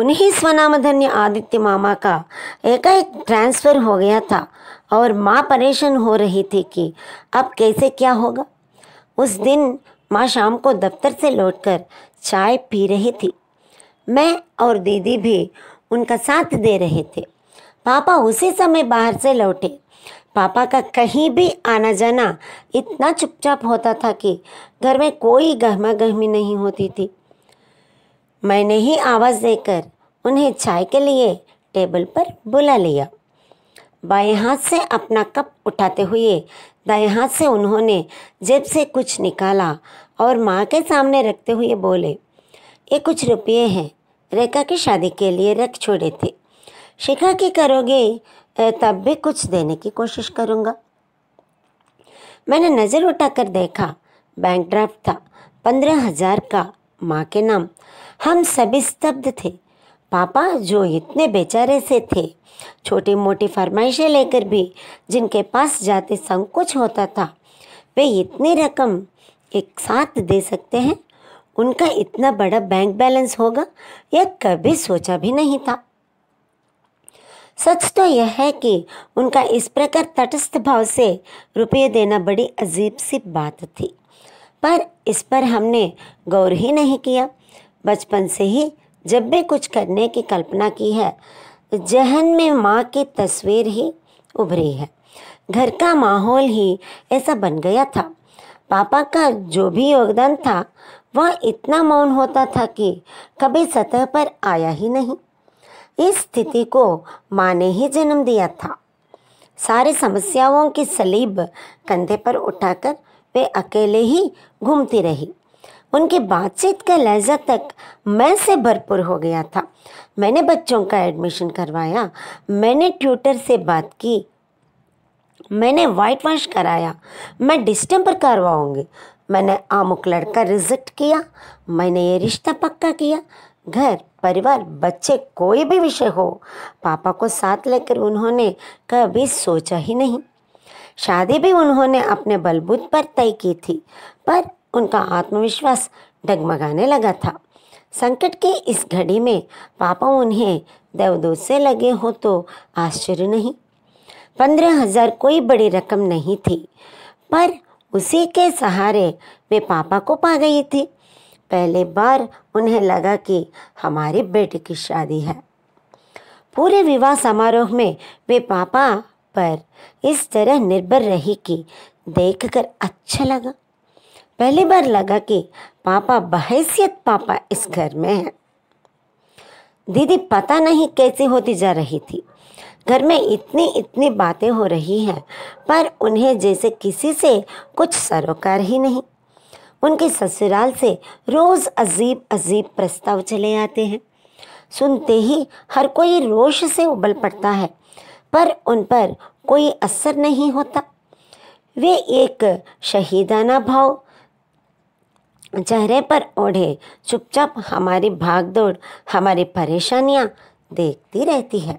उन्हीं स्वनामधन्य आदित्य मामा का एकाएक ट्रांसफ़र हो गया था और माँ परेशान हो रही थी कि अब कैसे क्या होगा उस दिन माँ शाम को दफ्तर से लौटकर चाय पी रही थी मैं और दीदी भी उनका साथ दे रहे थे पापा उसी समय बाहर से लौटे पापा का कहीं भी आना जाना इतना चुपचाप होता था कि घर में कोई गहमा गहमी नहीं होती थी मैंने ही आवाज़ देकर उन्हें चाय के लिए टेबल पर बुला लिया बाएं हाथ से अपना कप उठाते हुए दाएं हाथ से उन्होंने जेब से कुछ निकाला और माँ के सामने रखते हुए बोले ये कुछ रुपये हैं रेखा की शादी के लिए रख छोड़े थे शिखा की करोगे तब भी कुछ देने की कोशिश करूँगा मैंने नज़र उठाकर देखा बैंक ड्राफ्ट था पंद्रह हज़ार का माँ के नाम हम सभी स्तब्ध थे पापा जो इतने बेचारे से थे छोटी मोटी फरमाइशें लेकर भी जिनके पास जाते संकोच होता था वे इतनी रकम एक साथ दे सकते हैं उनका इतना बड़ा बैंक बैलेंस होगा यह कभी सोचा भी नहीं था सच तो यह है कि उनका इस प्रकार तटस्थ भाव से रुपये देना बड़ी अजीब सी बात थी पर इस पर हमने गौर ही नहीं किया बचपन से ही जब भी कुछ करने की कल्पना की है जहन में माँ की तस्वीर ही उभरी है घर का माहौल ही ऐसा बन गया था पापा का जो भी योगदान था वह इतना मौन होता था कि कभी सतह पर आया ही नहीं इस स्थिति को माँ ने ही जन्म दिया था सारे समस्याओं की सलीब कंधे पर उठाकर वे अकेले ही घूमती रही उनकी बातचीत का लहजा तक मैं से भरपूर हो गया था मैंने बच्चों का एडमिशन करवाया मैंने ट्यूटर से बात की मैंने वाइट वॉश कराया मैं पर करवाऊँगी मैंने आमुक लड़का रिजेक्ट किया मैंने ये रिश्ता पक्का किया घर परिवार बच्चे कोई भी विषय हो पापा को साथ लेकर उन्होंने कभी सोचा ही नहीं शादी भी उन्होंने अपने बलबूत पर तय की थी पर उनका आत्मविश्वास डगमगाने लगा था संकट की इस घड़ी में पापा उन्हें देवदूत से लगे हो तो आश्चर्य नहीं पंद्रह हजार कोई बड़ी रकम नहीं थी पर उसी के सहारे वे पापा को पा गई थी पहले बार उन्हें लगा कि हमारे बेटे की शादी है पूरे विवाह समारोह में वे पापा पर इस तरह निर्भर रही कि देखकर अच्छा लगा पहली बार लगा कि पापा बहसियत पापा इस घर में है दीदी पता नहीं कैसी होती जा रही थी घर में इतनी इतनी बातें हो रही हैं पर उन्हें जैसे किसी से कुछ सरोकार ही नहीं उनके ससुराल से रोज़ अजीब अजीब प्रस्ताव चले आते हैं सुनते ही हर कोई रोश से उबल पड़ता है पर उन पर कोई असर नहीं होता वे एक शहीदाना भाव चेहरे पर ओढ़े चुपचाप हमारी भागदौड़ हमारी परेशानियां देखती रहती है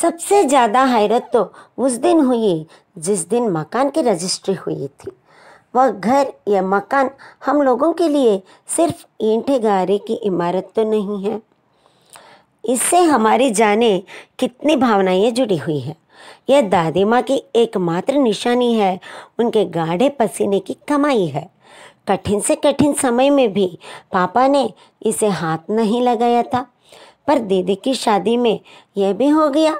सबसे ज़्यादा हैरत तो उस दिन हुई जिस दिन मकान की रजिस्ट्री हुई थी वह घर या मकान हम लोगों के लिए सिर्फ ईंटे गारे की इमारत तो नहीं है इससे हमारी जाने कितनी भावनाएं जुड़ी हुई हैं यह दादी माँ की एकमात्र निशानी है उनके गाढ़े पसीने की कमाई है कठिन से कठिन समय में भी पापा ने इसे हाथ नहीं लगाया था पर दीदी की शादी में यह भी हो गया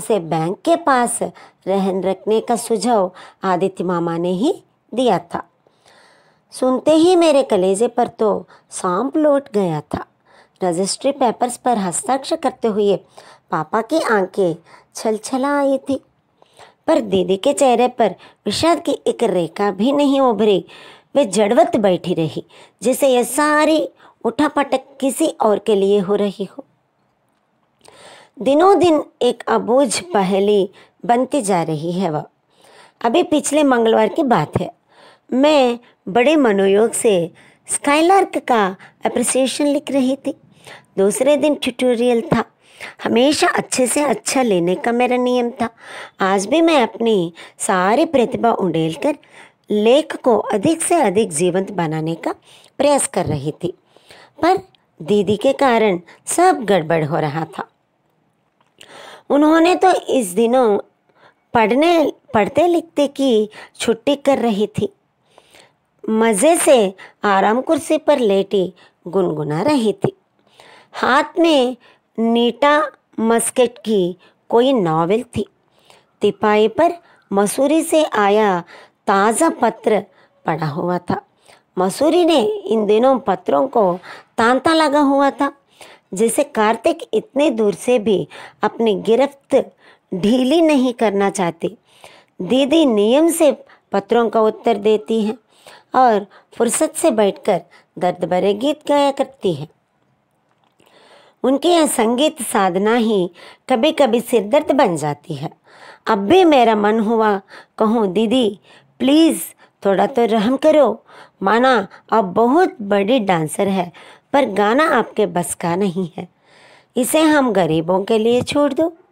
उसे बैंक के पास रहन रखने का सुझाव आदित्य मामा ने ही दिया था सुनते ही मेरे कलेजे पर तो सांप लौट गया था रजिस्ट्री पेपर्स पर हस्ताक्षर करते हुए पापा की आंखें छलछला आई थी पर दीदी के चेहरे पर विषाद की एक रेखा भी नहीं उभरी वे जड़वत बैठी रही जैसे यह सारी उठापटक किसी और के लिए हो रही हो दिनों दिन एक अबूझ पहली बनती जा रही है वह अभी पिछले मंगलवार की बात है मैं बड़े मनोयोग से स्काईलार्क का अप्रिसिएशन लिख रही थी दूसरे दिन ट्यूटोरियल था हमेशा अच्छे से अच्छा लेने का मेरा नियम था आज भी मैं अपनी सारी प्रतिभा उंडेल कर लेख को अधिक से अधिक जीवंत बनाने का प्रयास कर रही थी पर दीदी के कारण सब गड़बड़ हो रहा था उन्होंने तो इस दिनों पढ़ने पढ़ते लिखते की छुट्टी कर रही थी मज़े से आराम कुर्सी पर लेटी गुनगुना रही थी हाथ में नीटा मस्केट की कोई नावल थी तिपाही पर मसूरी से आया ताज़ा पत्र पड़ा हुआ था मसूरी ने इन दिनों पत्रों को तांता लगा हुआ था जैसे कार्तिक इतने दूर से भी अपनी गिरफ्त ढीली नहीं करना चाहती दीदी नियम से पत्रों का उत्तर देती हैं और फुर्सत से बैठकर दर्द भरे गीत गाया करती है उनके यहाँ संगीत साधना ही कभी कभी सिरदर्द बन जाती है अब भी मेरा मन हुआ कहूँ दीदी प्लीज़ थोड़ा तो रहम करो माना आप बहुत बड़ी डांसर है पर गाना आपके बस का नहीं है इसे हम गरीबों के लिए छोड़ दो